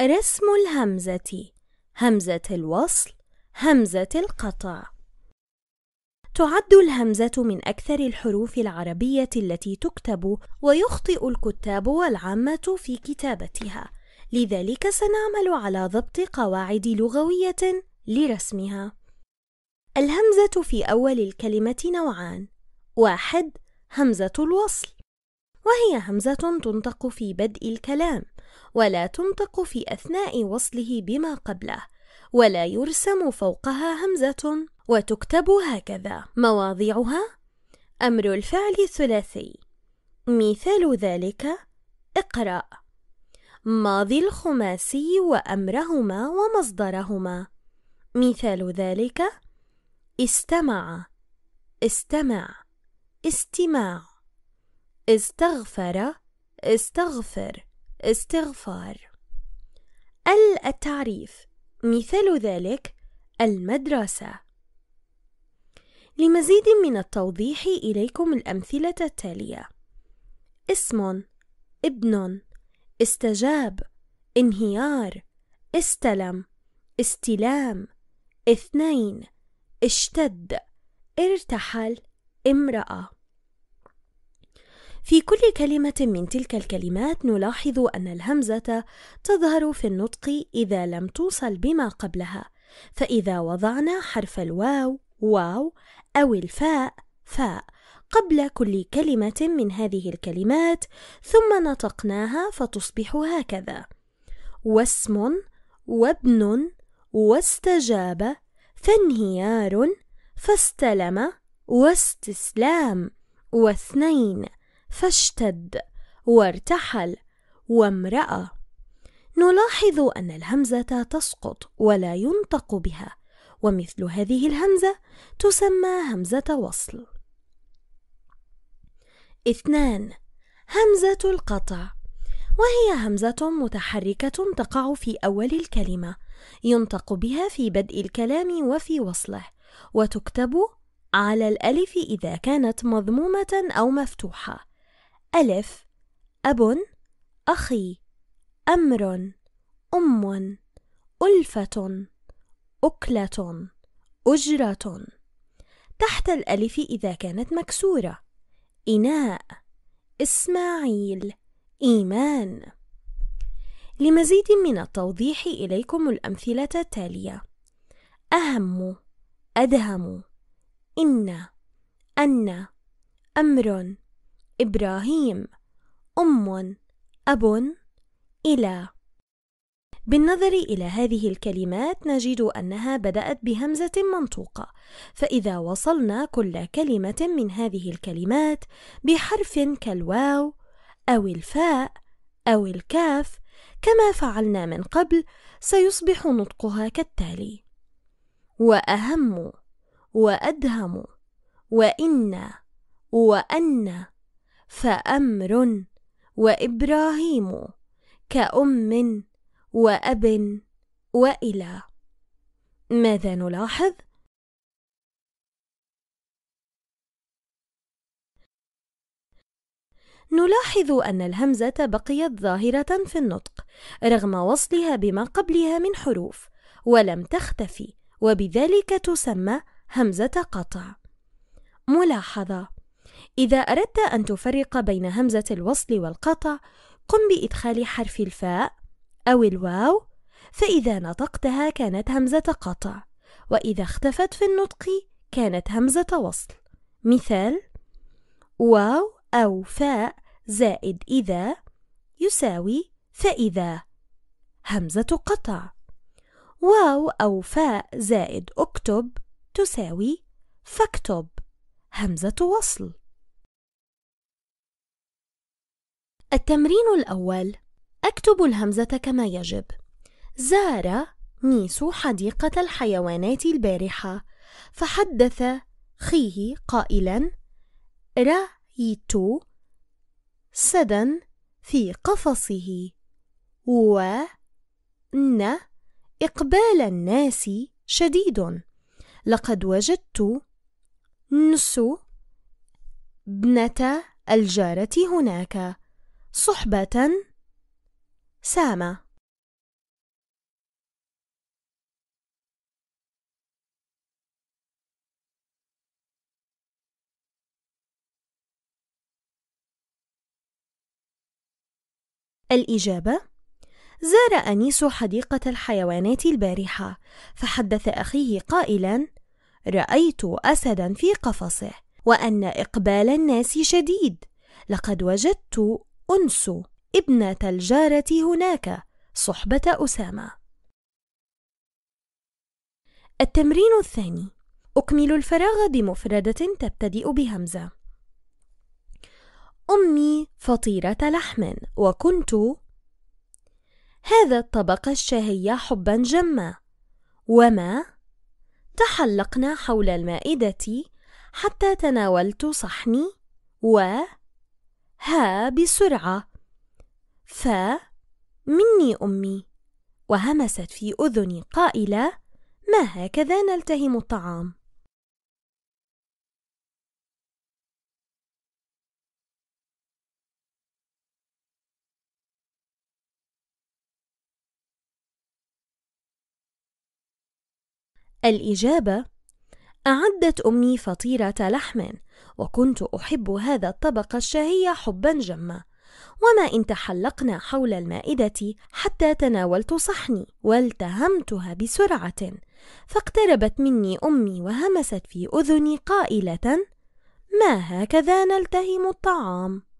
رسم الهمزة همزة الوصل همزة القطع تعد الهمزة من أكثر الحروف العربية التي تكتب ويخطئ الكتاب والعامة في كتابتها لذلك سنعمل على ضبط قواعد لغوية لرسمها الهمزة في أول الكلمة نوعان واحد همزة الوصل وهي همزة تنطق في بدء الكلام ولا تنطق في أثناء وصله بما قبله ولا يرسم فوقها همزة وتكتب هكذا مواضيعها أمر الفعل الثلاثي مثال ذلك اقرأ ماضي الخماسي وأمرهما ومصدرهما مثال ذلك استمع استمع استماع استغفر استغفر استغفار التعريف مثال ذلك المدرسة لمزيد من التوضيح إليكم الأمثلة التالية اسم ابن استجاب انهيار استلم استلام اثنين اشتد ارتحل امرأة في كل كلمة من تلك الكلمات نلاحظ أن الهمزة تظهر في النطق إذا لم توصل بما قبلها، فإذا وضعنا حرف الواو واو أو الفاء فاء قبل كل كلمة من هذه الكلمات ثم نطقناها فتصبح هكذا: واسم وابن واستجاب فانهيار فاستلم واستسلام واثنين فاشتد وارتحل وامرأة نلاحظ أن الهمزة تسقط ولا ينطق بها ومثل هذه الهمزة تسمى همزة وصل اثنان همزة القطع وهي همزة متحركة تقع في أول الكلمة ينطق بها في بدء الكلام وفي وصله وتكتب على الألف إذا كانت مضمومة أو مفتوحة ألف أب أخي أمر أم ألفة أكلة أجرة تحت الألف إذا كانت مكسورة إناء إسماعيل إيمان لمزيد من التوضيح إليكم الأمثلة التالية أهم أدهم إن أن أمر إبراهيم أم أب إلى بالنظر إلى هذه الكلمات نجد أنها بدأت بهمزة منطوقة، فإذا وصلنا كل كلمة من هذه الكلمات بحرف كالواو أو الفاء أو الكاف كما فعلنا من قبل سيصبح نطقها كالتالي: وأهم وأدهم وإن وأن فأمر وإبراهيم كأم وأب وإلى ماذا نلاحظ؟ نلاحظ أن الهمزة بقيت ظاهرة في النطق رغم وصلها بما قبلها من حروف ولم تختفي وبذلك تسمى همزة قطع ملاحظة إذا أردت أن تفرق بين همزة الوصل والقطع قم بإدخال حرف الفاء أو الواو فإذا نطقتها كانت همزة قطع وإذا اختفت في النطق كانت همزة وصل مثال واو أو فاء زائد إذا يساوي فإذا همزة قطع واو أو فاء زائد اكتب تساوي فاكتب همزة وصل التمرين الأول أكتب الهمزة كما يجب زار نيسو حديقة الحيوانات البارحة فحدث خيه قائلا رأيت سدا في قفصه و ن إقبال الناس شديد لقد وجدت نسو ابنة الجارة هناك صحبة سامة الإجابة زار أنيس حديقة الحيوانات البارحة فحدث أخيه قائلا رأيت أسدا في قفصه وأن إقبال الناس شديد لقد وجدت أنس ابنة الجارة هناك صحبة أسامة التمرين الثاني أكمل الفراغ بمفردة تبتدئ بهمزة أمي فطيرة لحم وكنت هذا الطبق الشهي حبا جما وما تحلقنا حول المائدة حتى تناولت صحني و ها بسرعة ف مني أمي وهمست في أذني قائلة ما هكذا نلتهم الطعام الإجابة أعدت أمي فطيرة لحم وكنت أحب هذا الطبق الشهي حبا جما وما إن تحلقنا حول المائدة حتى تناولت صحني والتهمتها بسرعة فاقتربت مني أمي وهمست في أذني قائلة ما هكذا نلتهم الطعام